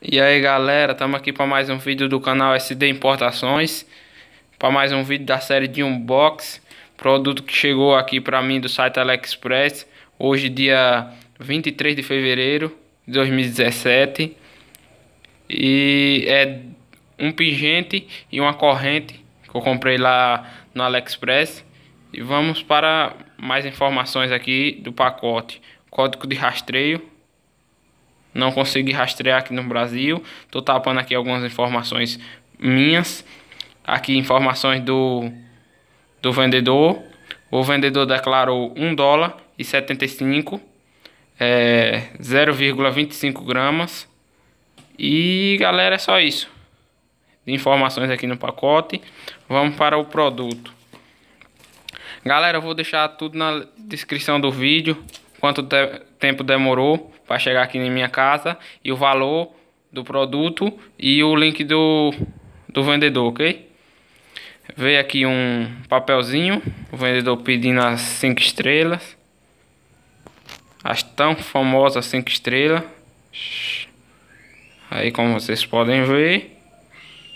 E aí galera, estamos aqui para mais um vídeo do canal SD Importações Para mais um vídeo da série de unbox Produto que chegou aqui para mim do site AliExpress Hoje dia 23 de fevereiro de 2017 E é um pingente e uma corrente que eu comprei lá no AliExpress E vamos para mais informações aqui do pacote Código de rastreio não consegui rastrear aqui no Brasil. Tô tapando aqui algumas informações minhas. Aqui informações do, do vendedor. O vendedor declarou 1 dólar e 75, é, 0,25 gramas. E galera, é só isso. Informações aqui no pacote. Vamos para o produto. Galera, eu vou deixar tudo na descrição do vídeo quanto te tempo demorou para chegar aqui na minha casa e o valor do produto e o link do, do vendedor, ok? Veio aqui um papelzinho, o vendedor pedindo as 5 estrelas, as tão famosas 5 estrelas. Aí como vocês podem ver,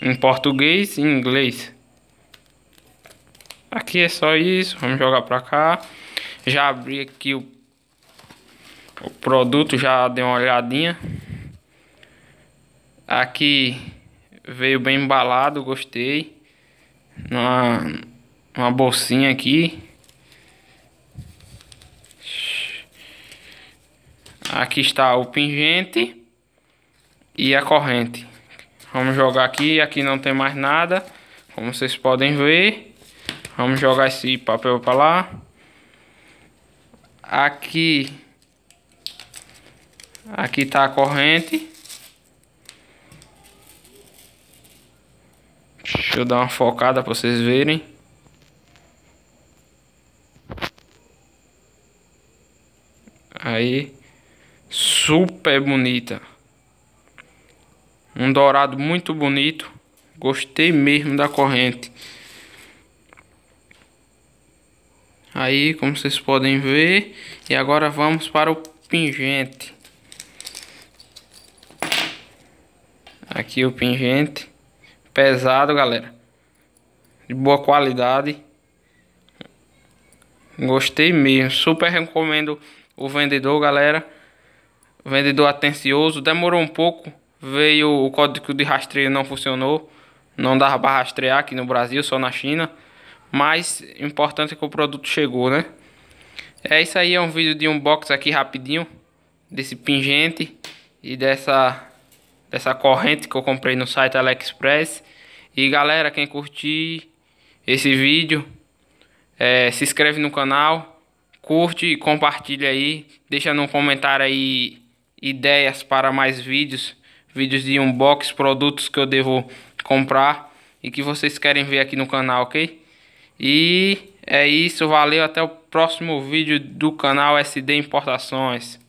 em português e em inglês. Aqui é só isso, vamos jogar pra cá. Já abri aqui o o produto, já deu uma olhadinha. Aqui veio bem embalado, gostei. Uma, uma bolsinha aqui. Aqui está o pingente e a corrente. Vamos jogar aqui, aqui não tem mais nada, como vocês podem ver. Vamos jogar esse papel para lá. Aqui Aqui tá a corrente. Deixa eu dar uma focada para vocês verem. Aí, super bonita. Um dourado muito bonito. Gostei mesmo da corrente. Aí, como vocês podem ver, e agora vamos para o pingente. Aqui o pingente. Pesado, galera. De boa qualidade. Gostei mesmo. Super recomendo o vendedor, galera. vendedor atencioso. Demorou um pouco. Veio o código de rastreio não funcionou. Não dava para rastrear aqui no Brasil, só na China. Mas importante é que o produto chegou, né? É isso aí, é um vídeo de unboxing aqui rapidinho. Desse pingente e dessa essa corrente que eu comprei no site AliExpress. E galera, quem curtir esse vídeo, é, se inscreve no canal, curte e compartilha aí. Deixa no comentário aí ideias para mais vídeos, vídeos de unbox, produtos que eu devo comprar e que vocês querem ver aqui no canal, ok? E é isso, valeu, até o próximo vídeo do canal SD Importações.